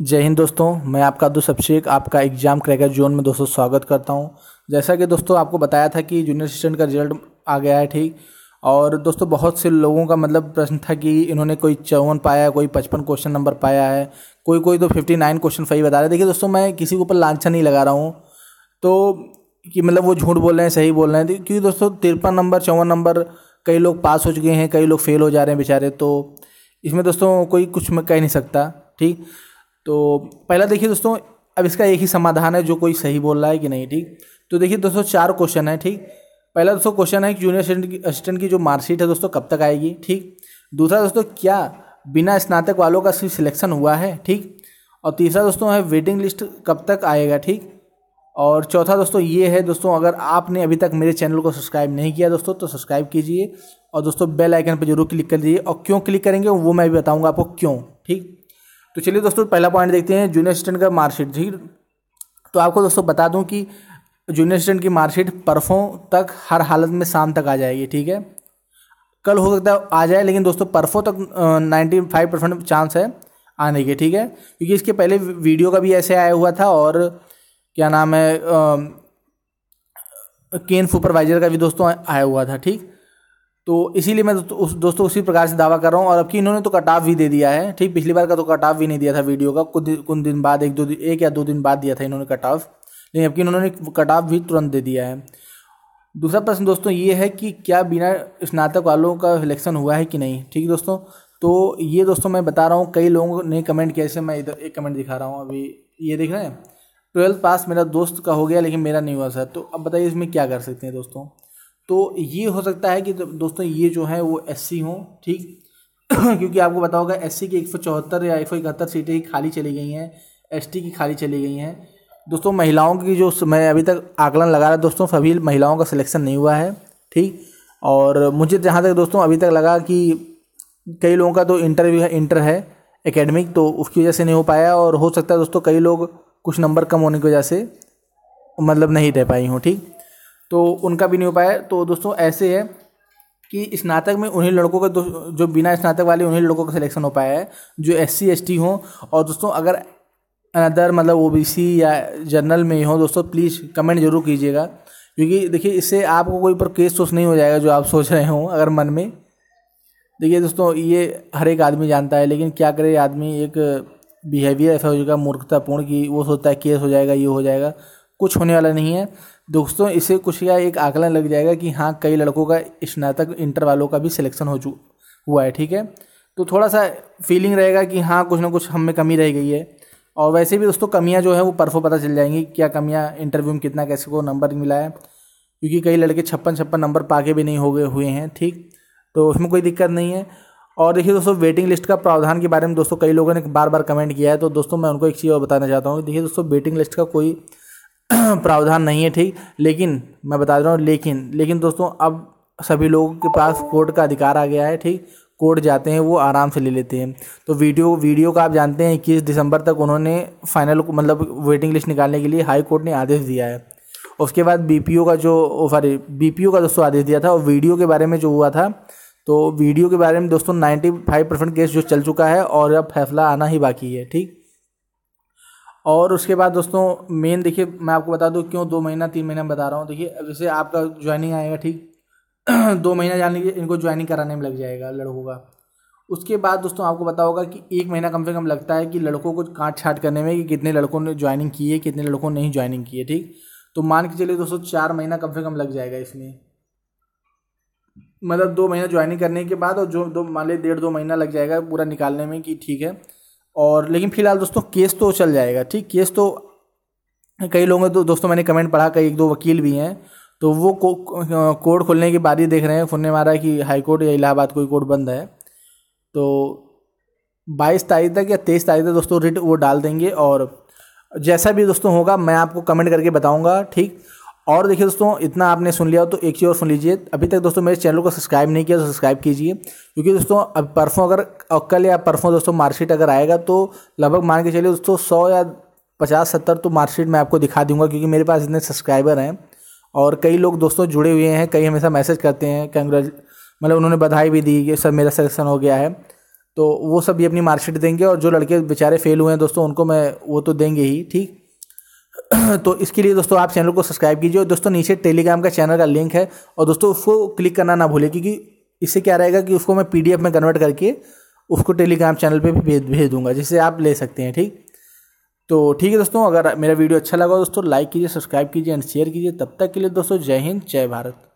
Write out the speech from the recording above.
जय हिंद दोस्तों मैं आपका अब्दुल शेख आपका एग्जाम क्रैकर जोन में दोस्तों स्वागत करता हूं जैसा कि दोस्तों आपको बताया था कि जूनियर असिस्टेंट का रिजल्ट आ गया है ठीक और दोस्तों बहुत से लोगों का मतलब प्रश्न था कि इन्होंने कोई चौवन पाया कोई पचपन क्वेश्चन नंबर पाया है कोई कोई तो फिफ्टी नाइन क्वेश्चन सही बता रहे देखिए दोस्तों मैं किसी के ऊपर लाछा नहीं लगा रहा हूँ तो कि मतलब वो झूठ बोल रहे हैं सही बोल रहे हैं क्योंकि दोस्तों तिरपन नंबर चौवन नंबर कई लोग पास हो चुके हैं कई लोग फेल हो जा रहे हैं बेचारे तो इसमें दोस्तों कोई कुछ मैं कह नहीं सकता ठीक तो पहला देखिए दोस्तों अब इसका एक ही समाधान है जो कोई सही बोल रहा है कि नहीं ठीक तो देखिए दोस्तों चार क्वेश्चन है ठीक पहला दोस्तों क्वेश्चन है कि जूनियर असिस्टेंट की जो मार्कशीट है दोस्तों कब तक आएगी ठीक दूसरा दोस्तों क्या बिना स्नातक वालों का सिर्फ सिलेक्शन हुआ है ठीक और तीसरा दोस्तों है वेटिंग लिस्ट कब तक आएगा ठीक और चौथा दोस्तों ये है दोस्तों अगर आपने अभी तक मेरे चैनल को सब्सक्राइब नहीं किया दोस्तों तो सब्सक्राइब कीजिए और दोस्तों बेल आइकन पर जरूर क्लिक कर दीजिए और क्यों क्लिक करेंगे वो मैं भी बताऊँगा आपको क्यों ठीक तो चलिए दोस्तों पहला पॉइंट देखते हैं जूनियर असिस्टेंट का मार्कशीट ठीक तो आपको दोस्तों बता दूं कि जूनियर असिस्टेंट की मार्कशीट परसों तक हर हालत में शाम तक आ जाएगी ठीक है कल हो सकता है आ जाए लेकिन दोस्तों परसों तक नाइन्टी फाइव परसेंट चांस है आने के ठीक है क्योंकि इसके पहले वीडियो का भी ऐसे आया हुआ था और क्या नाम है केन सुपरवाइजर का भी दोस्तों आया हुआ था ठीक तो इसीलिए मैं उस दोस्तों उसी प्रकार से दावा कर रहा हूँ और अब कि इन्होंने तो कटाव भी दे दिया है ठीक पिछली बार का तो कटाव भी नहीं दिया था वीडियो का कुछ कुछ दिन बाद एक दो दिन एक या दो दिन बाद दिया था इन्होंने कटाव लेकिन अब कि इन्होंने कटाव भी तुरंत दे दिया है दूसरा प्रश्न दोस्तों ये है कि क्या बिना स्नातक वालों का सिलेक्शन हुआ है कि नहीं ठीक है दोस्तों तो ये दोस्तों मैं बता रहा हूँ कई लोगों ने कमेंट किया जैसे मैं इधर एक कमेंट दिखा रहा हूँ अभी ये देख रहे हैं ट्वेल्थ पास मेरा दोस्त का हो गया लेकिन मेरा नहीं हुआ सर तो अब बताइए इसमें क्या कर सकते हैं दोस्तों तो ये हो सकता है कि दोस्तों ये जो है वो एस सी हों ठीक क्योंकि आपको बताओ होगा एस सी की एक सौ चौहत्तर या एक सौ इकहत्तर सीटें खाली चली गई हैं एस टी की खाली चली गई हैं दोस्तों महिलाओं की जो मैं अभी तक आकलन लगा रहा दोस्तों सभी महिलाओं का सिलेक्शन नहीं हुआ है ठीक और मुझे जहाँ तक दोस्तों अभी तक लगा कि कई लोगों का तो इंटरव्यू है इंटर है एकेडमिक तो उसकी वजह से नहीं हो पाया और हो सकता है दोस्तों कई लोग कुछ नंबर कम होने की वजह से मतलब नहीं दे पाई हूँ ठीक तो उनका भी नहीं हो पाया तो दोस्तों ऐसे है कि स्नातक में उन्हीं लड़कों का जो बिना स्नातक वाले उन्हीं लड़कों का सिलेक्शन हो पाया है जो एस सी एस टी हों और दोस्तों अगर अनदर मतलब ओ बी सी या जनरल में हो दोस्तों प्लीज़ कमेंट जरूर कीजिएगा क्योंकि देखिए इससे आपको कोई पर केस सोच नहीं हो जाएगा जो आप सोच रहे हो अगर मन में देखिए दोस्तों ये हर एक आदमी जानता है लेकिन क्या करे आदमी एक बिहेवियर ऐसा हो जाएगा मूर्खतापूर्ण कि वो सोचता है केस हो जाएगा ये हो जाएगा कुछ होने वाला नहीं है दोस्तों इसे कुछ या एक आकलन लग जाएगा कि हाँ कई लड़कों का स्नातक इंटर वालों का भी सिलेक्शन हो चु हुआ है ठीक है तो थोड़ा सा फीलिंग रहेगा कि हाँ कुछ ना कुछ हम में कमी रह गई है और वैसे भी दोस्तों कमियाँ जो है वो परफों पता चल जाएंगी क्या कमियाँ इंटरव्यू में कितना कैसे को नंबर मिला है क्योंकि कई लड़के छप्पन छप्पन नंबर पाके भी नहीं हो गए हुए हैं ठीक तो उसमें कोई दिक्कत नहीं है और देखिए दोस्तों वेटिंग लिस्ट का प्रावधान के बारे में दोस्तों कई लोगों ने बार बार कमेंट किया है तो दोस्तों मैं उनको एक चीज़ और बताना चाहता हूँ देखिए दोस्तों वेटिंग लिस्ट का कोई प्रावधान नहीं है ठीक लेकिन मैं बता रहा हूँ लेकिन लेकिन दोस्तों अब सभी लोगों के पास कोर्ट का अधिकार आ गया है ठीक कोर्ट जाते हैं वो आराम से ले लेते हैं तो वीडियो वीडियो का आप जानते हैं इक्कीस दिसंबर तक उन्होंने फाइनल मतलब वेटिंग लिस्ट निकालने के लिए हाई कोर्ट ने आदेश दिया है उसके बाद बीपीओ का जो सॉरी बीपीओ का दोस्तों आदेश दिया था और वीडियो के बारे में जो हुआ था तो वीडियो के बारे में दोस्तों फाइव परसेंट केस जो चल चुका है और अब फैसला आना ही बाकी है ठीक और उसके बाद दोस्तों मेन देखिए मैं आपको बता दूँ क्यों दो महीना तीन महीना बता रहा हूँ देखिए जैसे आपका ज्वाइनिंग आएगा ठीक दो महीना जान के इनको ज्वाइनिंग कराने में लग जाएगा लड़कों का उसके बाद दोस्तों आपको पता होगा कि एक महीना कम से कम लगता है कि लड़कों को काट छाट करने में कि कितने लड़कों ने ज्वाइनिंग की है कितने लड़कों ने नहीं ज्वाइनिंग की है ठीक तो मान के चलिए दोस्तों चार महीना कम से कम लग जाएगा इसमें मतलब दो महीना ज्वाइनिंग करने के बाद और जो दो मान लीजिए डेढ़ दो महीना लग जाएगा पूरा निकालने में कि ठीक है और लेकिन फ़िलहाल दोस्तों केस तो चल जाएगा ठीक केस तो कई लोगों तो दोस्तों मैंने कमेंट पढ़ा कई एक दो वकील भी हैं तो वो को, कोर्ट खोलने की बारी देख रहे हैं फोन ने मारा कि हाई कोर्ट या इलाहाबाद कोई कोर्ट बंद है तो 22 तारीख तक या 23 तारीख तक दोस्तों रिट वो डाल देंगे और जैसा भी दोस्तों होगा मैं आपको कमेंट करके बताऊंगा ठीक और देखिए दोस्तों इतना आपने सुन लिया हो तो एक चीज़ और सुन लीजिए अभी तक दोस्तों मेरे चैनल को सब्सक्राइब नहीं किया तो सब्सक्राइब कीजिए क्योंकि दोस्तों अब परसों अगर कल या परसों दोस्तों मार्कशीट अगर आएगा तो लगभग मान के चलिए दोस्तों सौ या पचास सत्तर तो मार्कशीट मैं आपको दिखा दूंगा क्योंकि मेरे पास इतने सब्सक्राइबर हैं और कई लोग दोस्तों जुड़े हुए हैं कई हमेशा मैसेज करते हैं कंग्रेज मतलब उन्होंने बधाई भी दी कि सर मेरा सिलेक्शन हो गया है तो वो सब भी अपनी मार्कशीट देंगे और जो लड़के बेचारे फेल हुए हैं दोस्तों उनको मैं वो तो देंगे ही ठीक तो इसके लिए दोस्तों आप चैनल को सब्सक्राइब कीजिए और दोस्तों नीचे टेलीग्राम का चैनल का लिंक है और दोस्तों उसको क्लिक करना ना भूलें क्योंकि इससे क्या रहेगा कि उसको मैं पीडीएफ में कन्वर्ट करके उसको टेलीग्राम चैनल पे भी भेज भेज दूंगा जिससे आप ले सकते हैं ठीक तो ठीक है दोस्तों अगर मेरा वीडियो अच्छा लगा दोस्तों लाइक कीजिए सब्सक्राइब कीजिए एंड शेयर कीजिए तब तक के लिए दोस्तों जय हिंद जय भारत